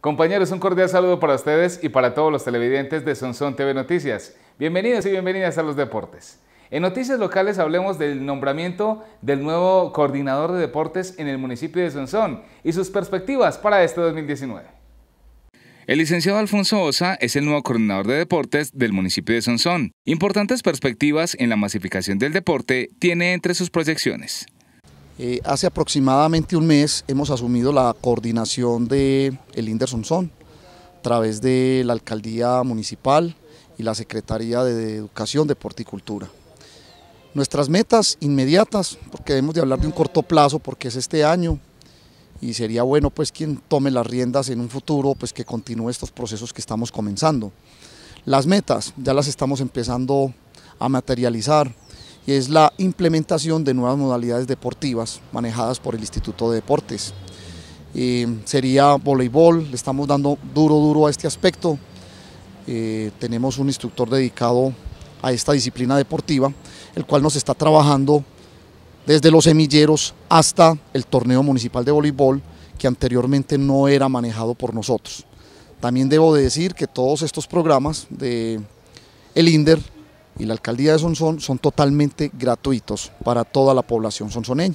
Compañeros, un cordial saludo para ustedes y para todos los televidentes de Sonsón TV Noticias. Bienvenidos y bienvenidas a los deportes. En noticias locales hablemos del nombramiento del nuevo coordinador de deportes en el municipio de Sonsón y sus perspectivas para este 2019. El licenciado Alfonso Osa es el nuevo coordinador de deportes del municipio de Sonsón. Importantes perspectivas en la masificación del deporte tiene entre sus proyecciones. Eh, hace aproximadamente un mes hemos asumido la coordinación de el a través de la Alcaldía Municipal y la Secretaría de Educación, Deporte y Nuestras metas inmediatas, porque debemos de hablar de un corto plazo porque es este año y sería bueno pues quien tome las riendas en un futuro pues que continúe estos procesos que estamos comenzando. Las metas ya las estamos empezando a materializar y es la implementación de nuevas modalidades deportivas manejadas por el Instituto de Deportes. Eh, sería voleibol, le estamos dando duro, duro a este aspecto. Eh, tenemos un instructor dedicado a esta disciplina deportiva, el cual nos está trabajando desde los semilleros hasta el torneo municipal de voleibol, que anteriormente no era manejado por nosotros. También debo decir que todos estos programas de el INDER y la alcaldía de Sonsón son totalmente gratuitos para toda la población sonsoneña.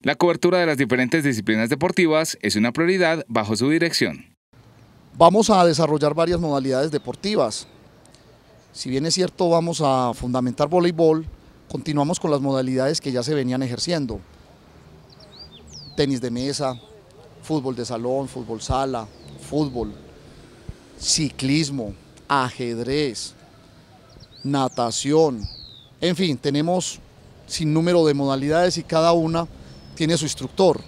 La cobertura de las diferentes disciplinas deportivas es una prioridad bajo su dirección. Vamos a desarrollar varias modalidades deportivas. Si bien es cierto, vamos a fundamentar voleibol, continuamos con las modalidades que ya se venían ejerciendo. Tenis de mesa, fútbol de salón, fútbol sala, fútbol, ciclismo, ajedrez, natación. En fin, tenemos sin número de modalidades y cada una tiene su instructor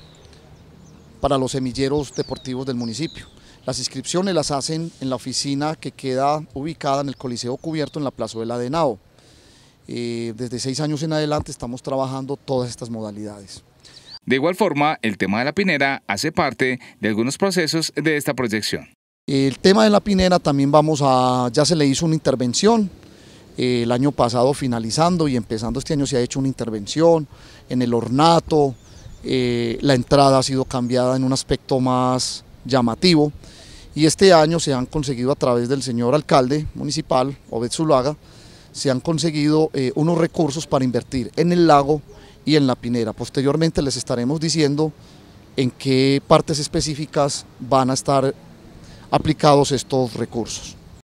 para los semilleros deportivos del municipio. Las inscripciones las hacen en la oficina que queda ubicada en el Coliseo Cubierto en la Plaza de Nao. Eh, desde seis años en adelante estamos trabajando todas estas modalidades. De igual forma, el tema de la pinera hace parte de algunos procesos de esta proyección. El tema de la pinera también vamos a, ya se le hizo una intervención, eh, el año pasado finalizando y empezando este año se ha hecho una intervención en el ornato, eh, la entrada ha sido cambiada en un aspecto más llamativo y este año se han conseguido a través del señor alcalde municipal, Obed se han conseguido eh, unos recursos para invertir en el lago y en la pinera. Posteriormente les estaremos diciendo en qué partes específicas van a estar aplicados estos recursos.